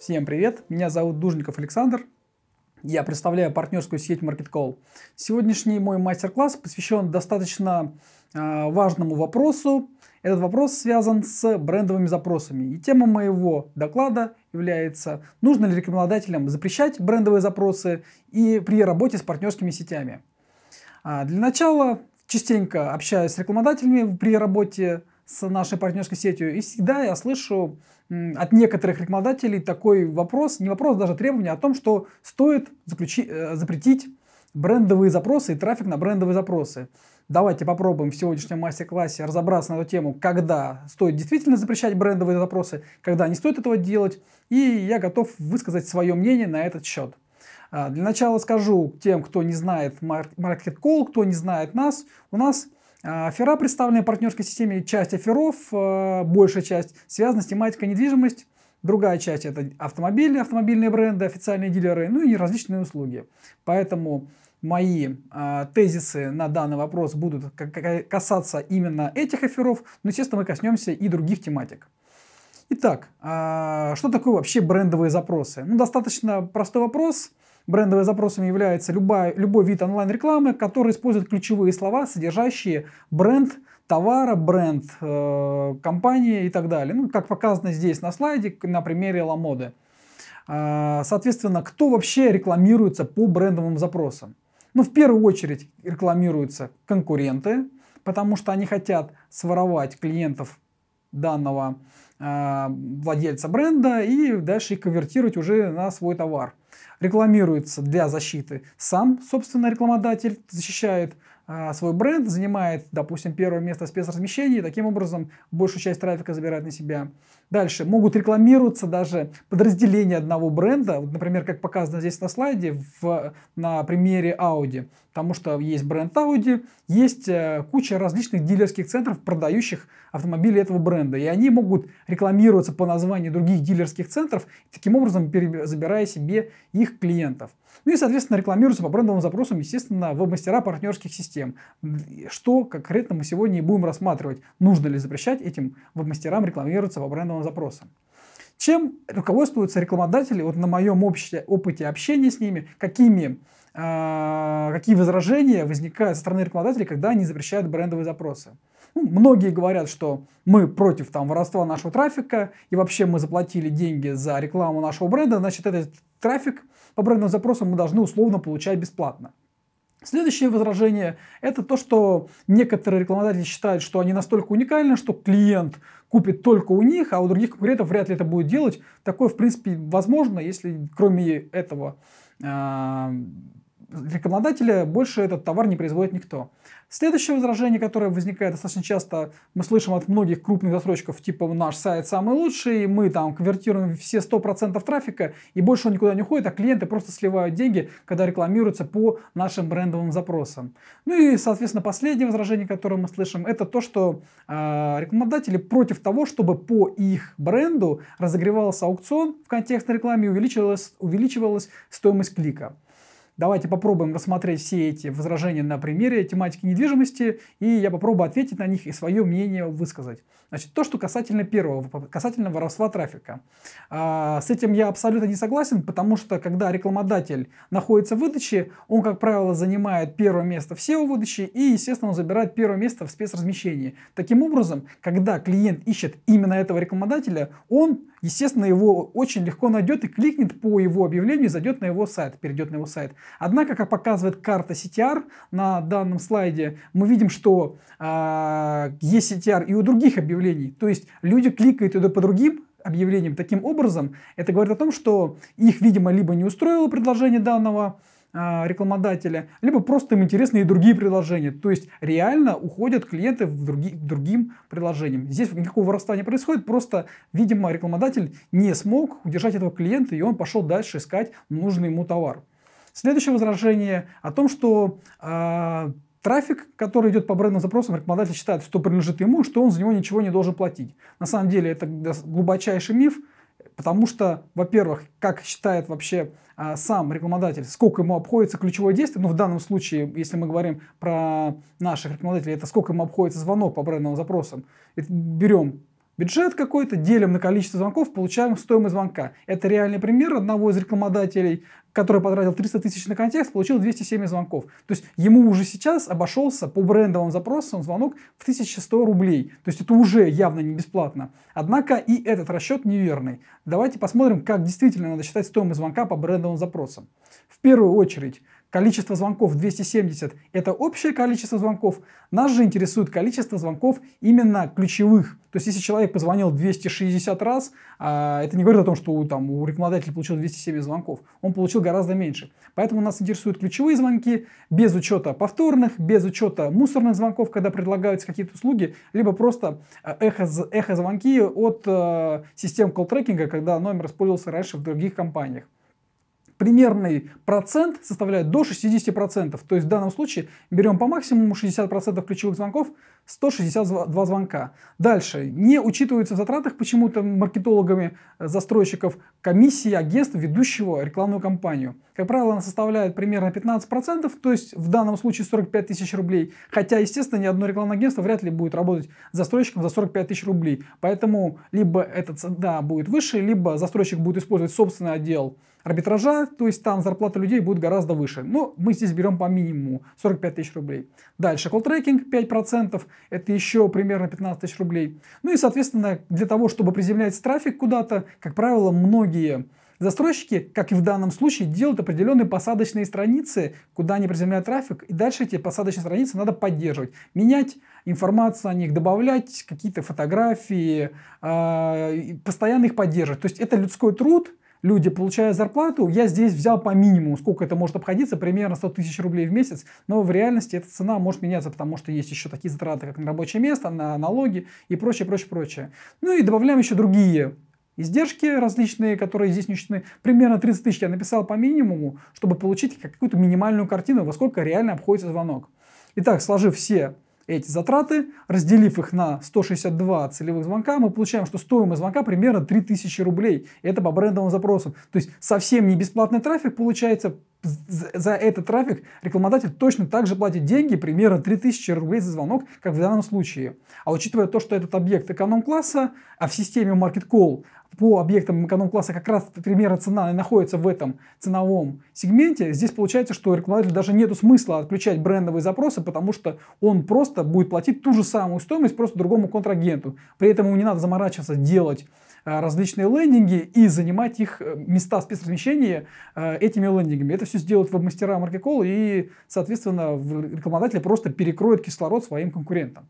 Всем привет, меня зовут Дужников Александр, я представляю партнерскую сеть MarketCall. Сегодняшний мой мастер-класс посвящен достаточно э, важному вопросу. Этот вопрос связан с брендовыми запросами. И тема моего доклада является «Нужно ли рекламодателям запрещать брендовые запросы и при работе с партнерскими сетями?». А для начала частенько общаюсь с рекламодателями при работе с нашей партнерской сетью. И всегда я слышу от некоторых рекламодателей такой вопрос, не вопрос, даже требование а о том, что стоит заключи, э, запретить брендовые запросы и трафик на брендовые запросы. Давайте попробуем в сегодняшнем мастер-классе разобраться на эту тему, когда стоит действительно запрещать брендовые запросы, когда не стоит этого делать, и я готов высказать свое мнение на этот счет. А, для начала скажу тем, кто не знает Market Call, кто не знает нас, у нас – а, Афера, представленные партнерской системе, часть аферов, а, большая часть, связана с тематикой недвижимость, другая часть это автомобили, автомобильные бренды, официальные дилеры, ну и различные услуги. Поэтому мои а, тезисы на данный вопрос будут касаться именно этих аферов, но, естественно, мы коснемся и других тематик. Итак, что такое вообще брендовые запросы? Ну, достаточно простой вопрос – Брендовые запросом является любая, любой вид онлайн-рекламы, который использует ключевые слова, содержащие бренд товара, бренд э, компании и так далее. Ну, как показано здесь на слайде на примере Ламоды. Э, соответственно, кто вообще рекламируется по брендовым запросам? Ну, в первую очередь рекламируются конкуренты, потому что они хотят своровать клиентов данного э, владельца бренда и дальше их конвертировать уже на свой товар рекламируется для защиты сам, собственно, рекламодатель защищает, а, свой бренд, занимает, допустим, первое место в спецразмещений, и таким образом большую часть трафика забирает на себя. Дальше могут рекламироваться даже подразделения одного бренда, вот, например, как показано здесь на слайде, в, на примере Audi, потому что есть бренд Audi, есть э, куча различных дилерских центров, продающих автомобили этого бренда, и они могут рекламироваться по названию других дилерских центров, таким образом забирая себе их клиентов. Ну и, соответственно, рекламируются по брендовым запросам, естественно, веб-мастера партнерских систем. Что конкретно мы сегодня и будем рассматривать, нужно ли запрещать этим веб-мастерам рекламироваться по брендовым запросам. Чем руководствуются рекламодатели, вот на моем обще, опыте общения с ними, какими, э, какие возражения возникают со стороны рекламодателей, когда они запрещают брендовые запросы. Ну, Многие говорят, что мы против там воровства нашего трафика, и вообще мы заплатили деньги за рекламу нашего бренда, значит, этот трафик по брендным запросам мы должны условно получать бесплатно. Следующее возражение – это то, что некоторые рекламодатели считают, что они настолько уникальны, что клиент купит только у них, а у других конкурентов вряд ли это будет делать. Такое, в принципе, возможно, если кроме этого э рекламодателя больше этот товар не производит никто. Следующее возражение, которое возникает достаточно часто, мы слышим от многих крупных застройщиков, типа наш сайт самый лучший, мы там конвертируем все 100% трафика, и больше он никуда не уходит, а клиенты просто сливают деньги, когда рекламируются по нашим брендовым запросам. Ну и, соответственно, последнее возражение, которое мы слышим, это то, что э, рекламодатели против того, чтобы по их бренду разогревался аукцион в контекстной рекламе и увеличивалась, увеличивалась стоимость клика. Давайте попробуем рассмотреть все эти возражения на примере тематики недвижимости, и я попробую ответить на них и свое мнение высказать. Значит, то, что касательно первого, касательно воровства трафика. А, с этим я абсолютно не согласен, потому что когда рекламодатель находится в выдаче, он, как правило, занимает первое место в SEO-выдаче и, естественно, он забирает первое место в спецразмещении. Таким образом, когда клиент ищет именно этого рекламодателя, он, естественно, его очень легко найдет и кликнет по его объявлению зайдет на его сайт, перейдет на его сайт. Однако, как показывает карта CTR на данном слайде, мы видим, что э, есть CTR и у других объявлений. То есть люди кликают и по другим объявлениям таким образом. Это говорит о том, что их, видимо, либо не устроило предложение данного а, рекламодателя, либо просто им интересны и другие предложения. То есть реально уходят клиенты в други, к другим предложениям. Здесь никакого воровства не происходит, просто, видимо, рекламодатель не смог удержать этого клиента, и он пошел дальше искать нужный ему товар. Следующее возражение о том, что э, трафик, который идет по брендным запросам, рекламодатель считает, что принадлежит ему, что он за него ничего не должен платить. На самом деле это глубочайший миф, потому что, во-первых, как считает вообще э, сам рекламодатель, сколько ему обходится ключевое действие, ну в данном случае, если мы говорим про наших рекламодателей, это сколько ему обходится звонок по брендовым запросам. Это берем Бюджет какой-то делим на количество звонков, получаем стоимость звонка. Это реальный пример одного из рекламодателей, который потратил 300 тысяч на контекст, получил 207 звонков. То есть ему уже сейчас обошелся по брендовым запросам звонок в 1100 рублей. То есть это уже явно не бесплатно. Однако и этот расчет неверный. Давайте посмотрим, как действительно надо считать стоимость звонка по брендовым запросам. В первую очередь Количество звонков 270 – это общее количество звонков. Нас же интересует количество звонков именно ключевых. То есть, если человек позвонил 260 раз, а, это не говорит о том, что там, у рекламодателя получил 270 звонков. Он получил гораздо меньше. Поэтому нас интересуют ключевые звонки, без учета повторных, без учета мусорных звонков, когда предлагаются какие-то услуги, либо просто э, эхо-звонки от э, систем колл-трекинга, когда номер использовался раньше в других компаниях примерный процент составляет до 60%. То есть в данном случае берем по максимуму 60% ключевых звонков, 162 звонка. Дальше. Не учитываются в затратах почему-то маркетологами э, застройщиков комиссии агентств, ведущего рекламную кампанию. Как правило, она составляет примерно 15%, то есть в данном случае 45 тысяч рублей. Хотя, естественно, ни одно рекламное агентство вряд ли будет работать застройщиком за 45 тысяч рублей. Поэтому либо эта цена будет выше, либо застройщик будет использовать собственный отдел арбитража, то есть там зарплата людей будет гораздо выше. Но мы здесь берем по минимуму 45 тысяч рублей. Дальше колл-трекинг 5%, это еще примерно 15 тысяч рублей. Ну и, соответственно, для того, чтобы приземлять трафик куда-то, как правило, многие Застройщики, как и в данном случае, делают определенные посадочные страницы, куда они приземляют трафик, и дальше эти посадочные страницы надо поддерживать, менять информацию о них, добавлять какие-то фотографии, а, постоянно их поддерживать. То есть это людской труд, люди, получая зарплату, я здесь взял по минимуму, сколько это может обходиться, примерно 100 тысяч рублей в месяц, но в реальности эта цена может меняться, потому что есть еще такие затраты, как на рабочее место, на налоги и прочее, прочее, прочее. Ну и добавляем еще другие издержки различные, которые здесь не учтены. Примерно 30 тысяч я написал по минимуму, чтобы получить какую-то минимальную картину, во сколько реально обходится звонок. Итак, сложив все эти затраты, разделив их на 162 целевых звонка, мы получаем, что стоимость звонка примерно 3000 рублей. Это по брендовым запросам. То есть совсем не бесплатный трафик получается за этот трафик рекламодатель точно так же платит деньги, примерно 3000 рублей за звонок, как в данном случае. А учитывая то, что этот объект эконом-класса, а в системе Market Call по объектам эконом-класса как раз примерно цена находится в этом ценовом сегменте, здесь получается, что рекламодателю даже нет смысла отключать брендовые запросы, потому что он просто будет платить ту же самую стоимость, просто другому контрагенту. При этом ему не надо заморачиваться делать Э, различные лендинги и занимать их э, места в спецразмещении э, этими лендингами. Это все сделают веб-мастера Marketcall и, соответственно, рекламодатели просто перекроют кислород своим конкурентам.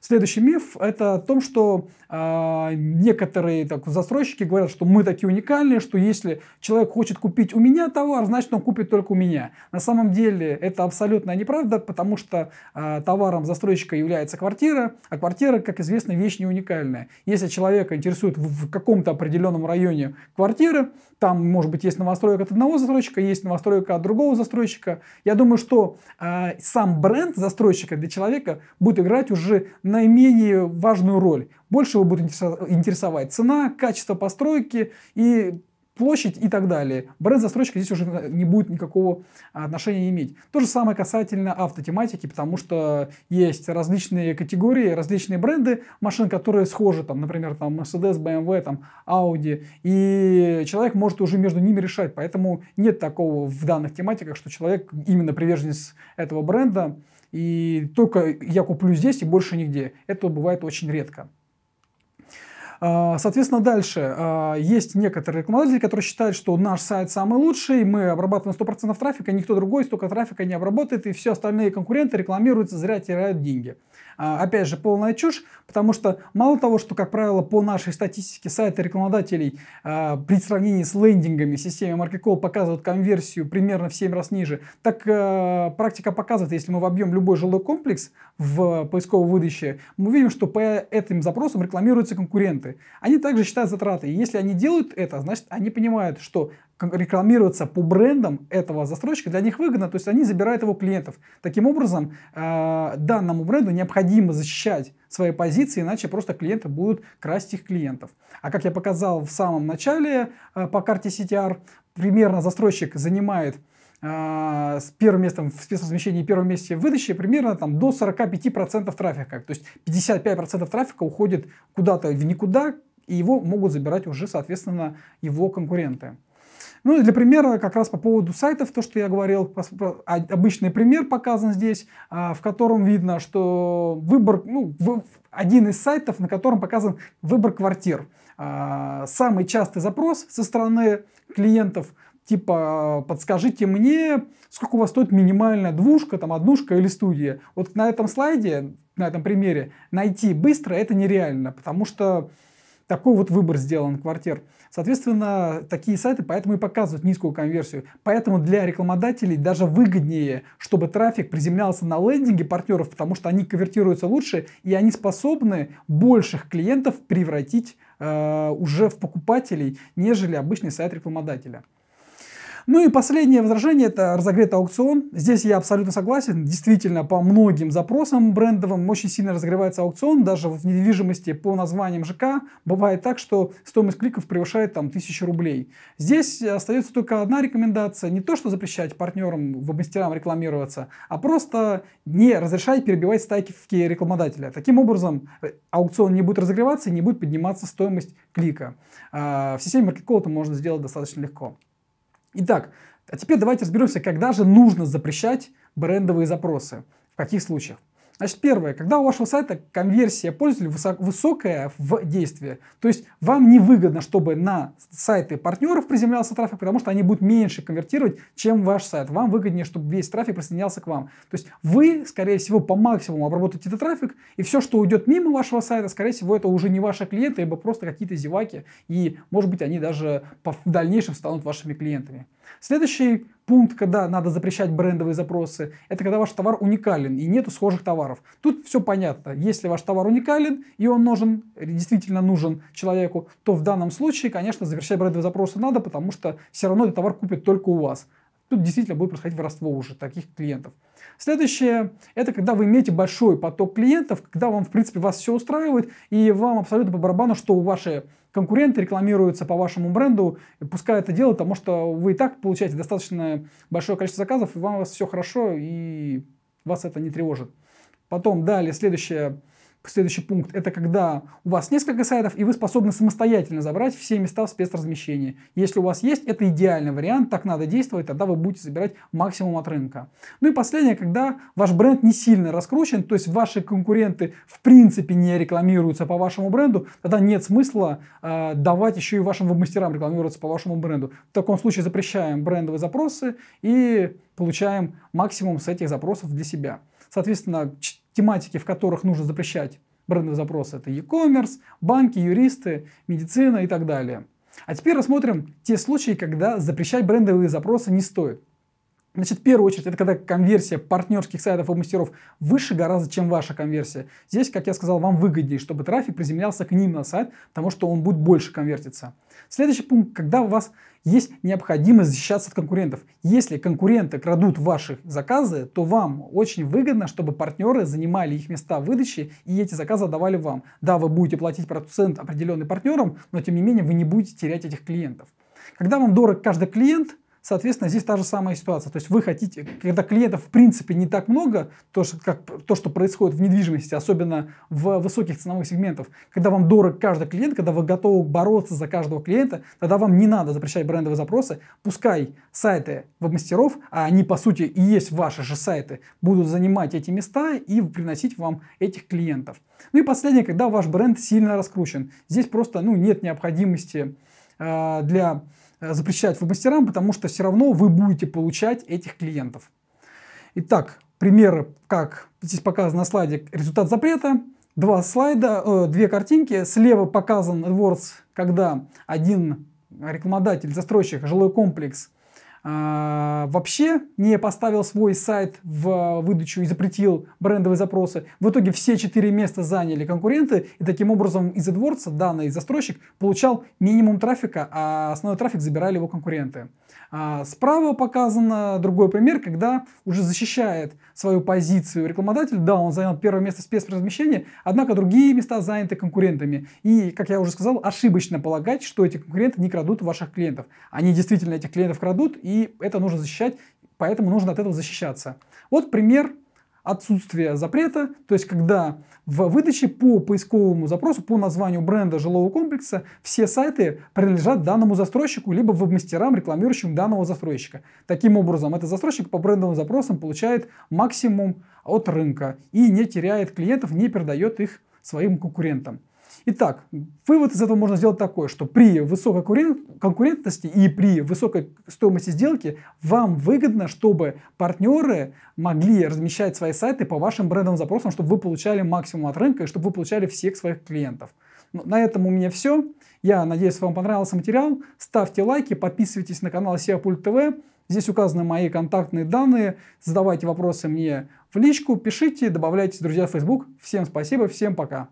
Следующий миф – это о том, что э, некоторые так, застройщики говорят, что мы такие уникальные, что если человек хочет купить у меня товар, значит, он купит только у меня. На самом деле это абсолютно неправда, потому что э, товаром застройщика является квартира, а квартира, как известно, вещь не уникальная. Если человека интересует в, в каком-то определенном районе квартиры, там, может быть, есть новостройка от одного застройщика, есть новостройка от другого застройщика. Я думаю, что э, сам бренд застройщика для человека будет играть уже наименее важную роль. Больше его будет интересовать цена, качество постройки и площадь и так далее. бренд застройщика здесь уже не будет никакого отношения иметь. То же самое касательно автотематики, потому что есть различные категории, различные бренды машин, которые схожи, там, например, там Mercedes, BMW, там, Audi, и человек может уже между ними решать, поэтому нет такого в данных тематиках, что человек именно приверженец этого бренда, и только я куплю здесь и больше нигде. Это бывает очень редко. А, соответственно, дальше а, есть некоторые рекламодатели, которые считают, что наш сайт самый лучший, мы обрабатываем 100% трафика, никто другой столько трафика не обработает, и все остальные конкуренты рекламируются, зря теряют деньги. А, опять же, полная чушь, потому что мало того, что, как правило, по нашей статистике сайты рекламодателей а, при сравнении с лендингами в системе MarketCall показывают конверсию примерно в 7 раз ниже, так а, практика показывает, если мы вобьем любой жилой комплекс в поисковой выдаче, мы видим, что по этим запросам рекламируются конкуренты. Они также считают затраты, и если они делают это, значит, они понимают, что рекламироваться по брендам этого застройщика для них выгодно, то есть они забирают его клиентов. Таким образом, э, данному бренду необходимо защищать свои позиции, иначе просто клиенты будут красть их клиентов. А как я показал в самом начале э, по карте CTR, примерно застройщик занимает э, с первым местом в спецразмещении и первом месте выдачи примерно там до 45% трафика. То есть 55% трафика уходит куда-то в никуда, и его могут забирать уже, соответственно, его конкуренты. Ну и для примера как раз по поводу сайтов, то, что я говорил, а, обычный пример показан здесь, а, в котором видно, что выбор, ну, один из сайтов, на котором показан выбор квартир. А, самый частый запрос со стороны клиентов типа подскажите мне, сколько у вас стоит минимальная двушка, там однушка или студия. Вот на этом слайде, на этом примере найти быстро это нереально, потому что такой вот выбор сделан квартир. Соответственно, такие сайты поэтому и показывают низкую конверсию. Поэтому для рекламодателей даже выгоднее, чтобы трафик приземлялся на лендинге партнеров, потому что они конвертируются лучше, и они способны больших клиентов превратить э, уже в покупателей, нежели обычный сайт рекламодателя. Ну и последнее возражение – это разогретый аукцион. Здесь я абсолютно согласен. Действительно, по многим запросам брендовым очень сильно разогревается аукцион. Даже в недвижимости по названиям ЖК бывает так, что стоимость кликов превышает там тысячу рублей. Здесь остается только одна рекомендация. Не то, что запрещать партнерам, веб-мастерам рекламироваться, а просто не разрешать перебивать стайки рекламодателя. Таким образом, э, аукцион не будет разогреваться и не будет подниматься стоимость клика. А, в системе маркеткоута можно сделать достаточно легко. Итак, а теперь давайте разберемся, когда же нужно запрещать брендовые запросы, в каких случаях. Значит, первое, когда у вашего сайта конверсия пользователей высокая в действии, то есть вам невыгодно, чтобы на сайты партнеров приземлялся трафик, потому что они будут меньше конвертировать, чем ваш сайт. Вам выгоднее, чтобы весь трафик присоединялся к вам. То есть вы, скорее всего, по максимуму обработаете этот трафик, и все, что уйдет мимо вашего сайта, скорее всего, это уже не ваши клиенты, либо просто какие-то зеваки, и, может быть, они даже в дальнейшем станут вашими клиентами. Следующий пункт, когда надо запрещать брендовые запросы, это когда ваш товар уникален и нету схожих товаров. Тут все понятно. Если ваш товар уникален и он нужен, действительно нужен человеку, то в данном случае, конечно, запрещать брендовые запросы надо, потому что все равно этот товар купит только у вас. Тут действительно будет происходить воровство уже таких клиентов. Следующее, это когда вы имеете большой поток клиентов, когда вам, в принципе, вас все устраивает, и вам абсолютно по барабану, что ваши конкуренты рекламируются по вашему бренду, пускай это делают, потому что вы и так получаете достаточно большое количество заказов, и вам у вас все хорошо, и вас это не тревожит. Потом далее следующее следующий пункт, это когда у вас несколько сайтов, и вы способны самостоятельно забрать все места в спецразмещении. Если у вас есть, это идеальный вариант, так надо действовать, тогда вы будете забирать максимум от рынка. Ну и последнее, когда ваш бренд не сильно раскручен, то есть ваши конкуренты в принципе не рекламируются по вашему бренду, тогда нет смысла э, давать еще и вашим мастерам рекламироваться по вашему бренду. В таком случае запрещаем брендовые запросы и получаем максимум с этих запросов для себя. Соответственно, тематики, в которых нужно запрещать брендовые запросы. Это e-commerce, банки, юристы, медицина и так далее. А теперь рассмотрим те случаи, когда запрещать брендовые запросы не стоит. Значит, в первую очередь, это когда конверсия партнерских сайтов и мастеров выше гораздо, чем ваша конверсия. Здесь, как я сказал, вам выгоднее, чтобы трафик приземлялся к ним на сайт, потому что он будет больше конвертиться. Следующий пункт, когда у вас есть необходимость защищаться от конкурентов. Если конкуренты крадут ваши заказы, то вам очень выгодно, чтобы партнеры занимали их места выдачи и эти заказы давали вам. Да, вы будете платить процент определенный партнерам, но тем не менее вы не будете терять этих клиентов. Когда вам дорог каждый клиент – Соответственно, здесь та же самая ситуация. То есть вы хотите, когда клиентов в принципе не так много, то, как, то что происходит в недвижимости, особенно в высоких ценовых сегментах, когда вам дорог каждый клиент, когда вы готовы бороться за каждого клиента, тогда вам не надо запрещать брендовые запросы. Пускай сайты веб-мастеров, а они по сути и есть ваши же сайты, будут занимать эти места и приносить вам этих клиентов. Ну и последнее, когда ваш бренд сильно раскручен. Здесь просто ну, нет необходимости Э, для э, запрещать веб-мастерам, потому что все равно вы будете получать этих клиентов. Итак, примеры, как здесь показано на слайде результат запрета. Два слайда, э, две картинки. Слева показан AdWords, когда один рекламодатель, застройщик, жилой комплекс а, вообще не поставил свой сайт в выдачу и запретил брендовые запросы. В итоге все четыре места заняли конкуренты, и таким образом из AdWords данный застройщик получал минимум трафика, а основной трафик забирали его конкуренты. А, справа показан другой пример, когда уже защищает свою позицию рекламодатель. Да, он занял первое место в спецразмещении, однако другие места заняты конкурентами. И, как я уже сказал, ошибочно полагать, что эти конкуренты не крадут ваших клиентов. Они действительно этих клиентов крадут и и это нужно защищать, поэтому нужно от этого защищаться. Вот пример отсутствия запрета, то есть когда в выдаче по поисковому запросу, по названию бренда жилого комплекса все сайты принадлежат данному застройщику, либо в мастерам рекламирующим данного застройщика. Таким образом, этот застройщик по брендовым запросам получает максимум от рынка и не теряет клиентов, не передает их своим конкурентам. Итак, вывод из этого можно сделать такой, что при высокой конкурентности и при высокой стоимости сделки вам выгодно, чтобы партнеры могли размещать свои сайты по вашим брендовым запросам, чтобы вы получали максимум от рынка и чтобы вы получали всех своих клиентов. Ну, на этом у меня все. Я надеюсь, вам понравился материал. Ставьте лайки, подписывайтесь на канал SEO TV. Здесь указаны мои контактные данные. Задавайте вопросы мне в личку, пишите, добавляйтесь, друзья, в Facebook. Всем спасибо, всем пока.